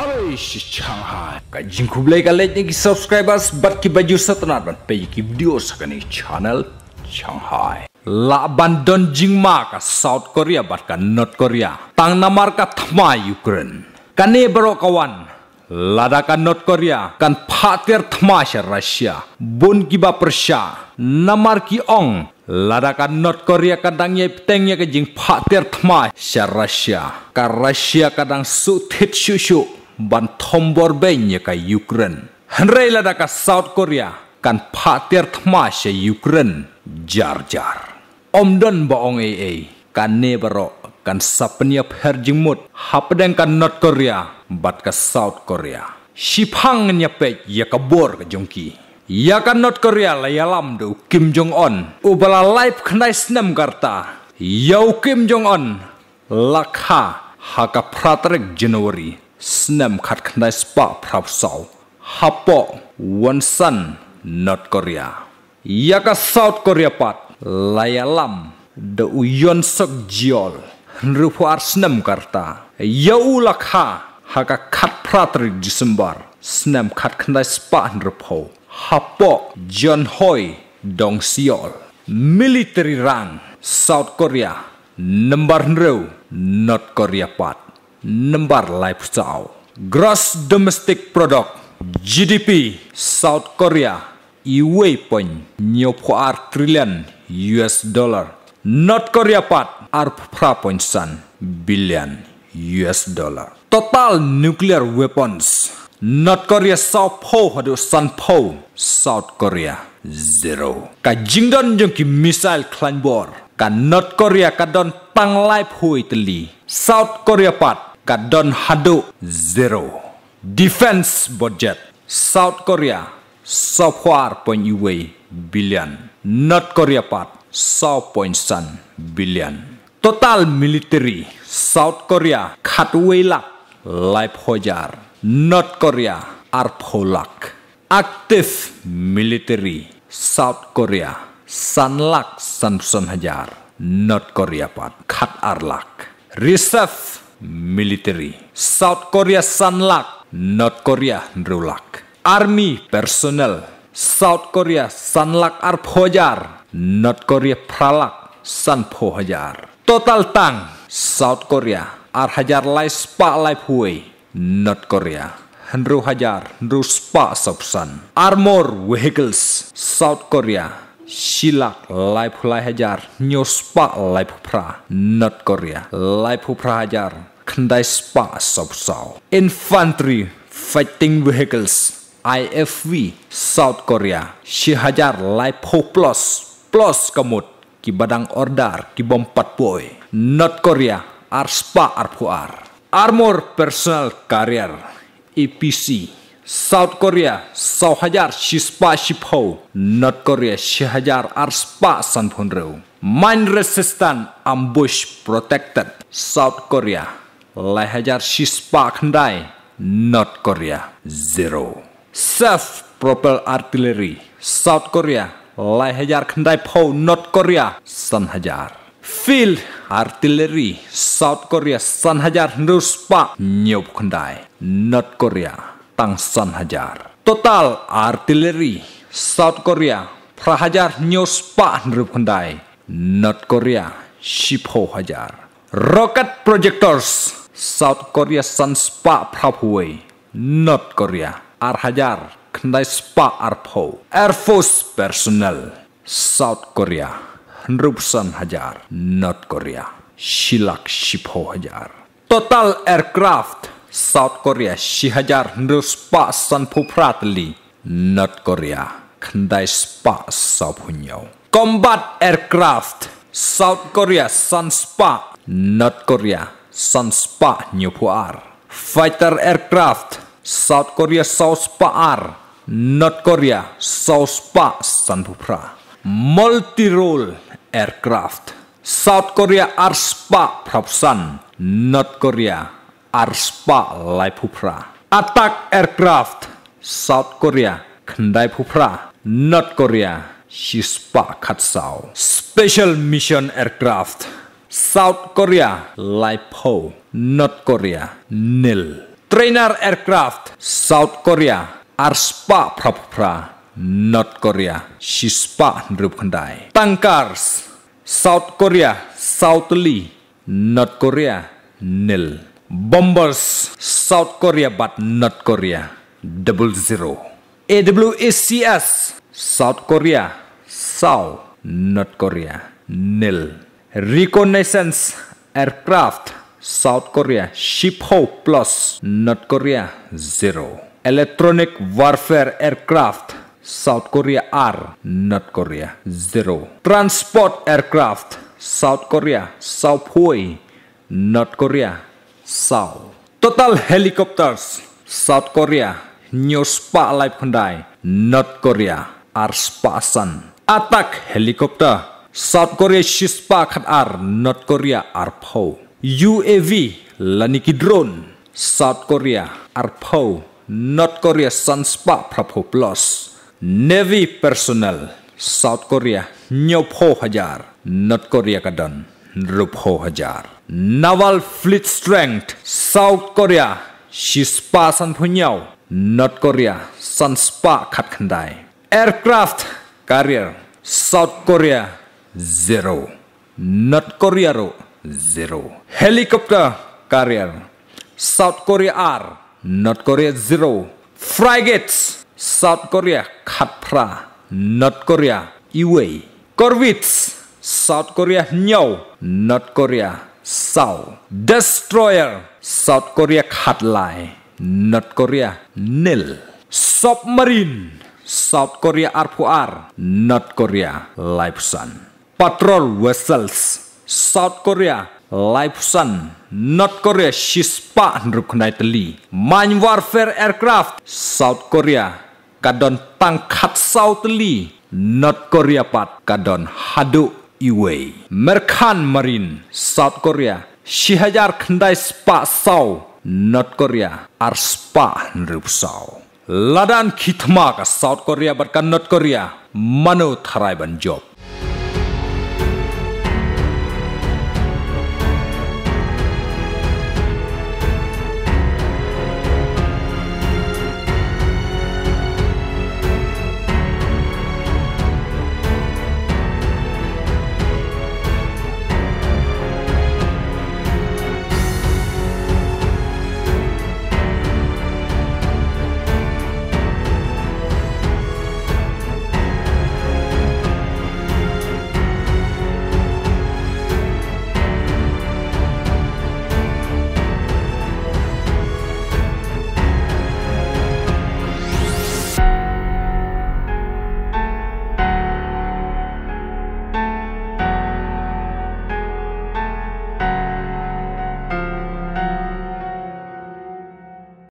अरे छान कजिन खुबले का लेने की सब्सक्राइबर्स बट की बजू सतनाथ बन पे की video Shanghai Laban don jingma ka South Korea bat ka North Korea tang namar ka thma Ukraine kane bro kawan lada North Korea kan patir thma sya Russia bun ki ba Nama namar ki ong lada North Korea kadang ye teng ye ka jing phatir thma sha Russia ka Russia kadang su susu ban thombor benya ka Ukraine. Henrei lada ka South Korea kan patir she Ukraine jar jar. Omdon baong ee kan neberok kan sapnya mut hapdeng kan North Korea bat ka South Korea. Shipang pe ya bor ka jongki. Ya kan North Korea la ya lam do Kim Jong Un ubala life kenai snem karta. Yau Kim Jong Un lakha haka pratrek Januari Senam khat khnai spa phrau sau hapo wonsan north korea yaka south korea pat layalam de uyon sok jiol rupo senam karta yau lakha haka khat phratri december snam khat khnai spa rupo hapo jon Hoy dong siol military rang south korea nembar nreu north korea pat Nembar Lifestyle Gross Domestic Product GDP South Korea Iway point nyopoar trillion US dollar North Korea part arpra point san billion US dollar total nuclear weapons North Korea South Po hadu San Po South Korea zero ka jingdon jong ki missile clan war ka North Korea kadon don tang life hui teli South Korea part Kadon Hado zero. Defense budget South Korea so far point away billion North Korea part so point Sun billion Total military South Korea cut way lak life hojar North Korea arpholak Active military South Korea Sun lak sun hajar North Korea part cut ar Reserve military. South Korea Sunlock, North Korea rulak. Army personnel, South Korea Sunlock Arphojar, North Korea Pralak Sunphojar. Total tang, South Korea Arhajar Lai Spa Lai Huey, North Korea. Hanru Hajar, Nru Spa sopsan. Armor Vehicles, South Korea. Silak live hulai hajar nyospa live pupra North Korea live pupra hajar kendai spa sob infantry fighting vehicles IFV South Korea si hajar lai plus plus kemut ki badang ordar ki bom pat boy North Korea arspa arpuar armor personal carrier EPC South Korea Sauhayar Shispa Shipho North Korea Shihayar Arspa Sanphonreu Mine Resistant Ambush Protected South Korea Lahayar Shispa Khandai North Korea Zero Self Propelled Artillery South Korea Lahayar Khandai Pho North Korea Sanhayar Field Artillery South Korea Sanhayar Nuspa Nyop Khandai North Korea San Hajar. Total artileri South Korea Prahajar Nyospa Nrup Hyundai North Korea Shipho Hajar. Rocket Projectors South Korea spa Prabhuwe North Korea Arhajar Kendai Spa Arpo Air Force Personnel South Korea Nrupsan Hajar North Korea Shilak Shipho Hajar Total Aircraft South Korea sihajar pa pasan pupratli North Korea kandai spa sabunyo combat aircraft South Korea sanspa North Korea sanspa nyupuar fighter aircraft South Korea sauspaar North Korea sauspa sanpupra multi role aircraft South Korea arspa Prapsan, North Korea Arspa Laipupra. Attack aircraft South Korea Kendai Pupra North Korea Shispa Katsau. Special mission aircraft South Korea Laipo North Korea Nil. Trainer aircraft South Korea Arspa Prapupra North Korea Shispa Kendai, Tankars South Korea Southly North Korea Nil. Bombers South Korea but not Korea double zero AWACS South Korea South North Korea nil Reconnaissance aircraft South Korea Shipho plus North Korea zero Electronic warfare aircraft South Korea R North Korea zero Transport aircraft South Korea South Hoi North Korea চাওঁ total helicopters South Korea news পা live খুন্দাই North Korea আৰ স্পাচান attack helicopter South Korea চিচপা আখাত আৰ North Korea আৰ ফৌ ইউ এ ভি লানিকি ড্ৰোন চাউথ কোৰিয়া আৰ ফৌ নৰ্থ কোৰিয়া চানস্পা ফ্ৰাফৌ plus navy personnel South Korea নিয়ফৌ হাজাৰ নৰ্থ কোৰিয়া কাডন ৰূপৌ হাজাৰ Naval Fleet Strength South Korea Shispa San punyau, North Korea San Spa Khat Khandai Aircraft Carrier South Korea Zero North Korea Ro Zero Helicopter Carrier South Korea R North Korea Zero Frigates South Korea pra, North Korea Iway Corvettes South Korea nyau, North Korea sau. Destroyer South Korea Khatlai, North Korea nil. Submarine South Korea RPR, North Korea Lifesan. Patrol vessels South Korea Lifesan, North Korea Shispa Nruknaitli. Mine warfare aircraft South Korea Kadon Tangkat Southly, North Korea Pat Kadon Hadu Iway. Merkan Marin, South Korea. Shihajar kendai Spa Sau, North Korea. Arspa Nrupsau. Ladan Kitma ke South Korea berkan North Korea. Manu Tharaiban Job.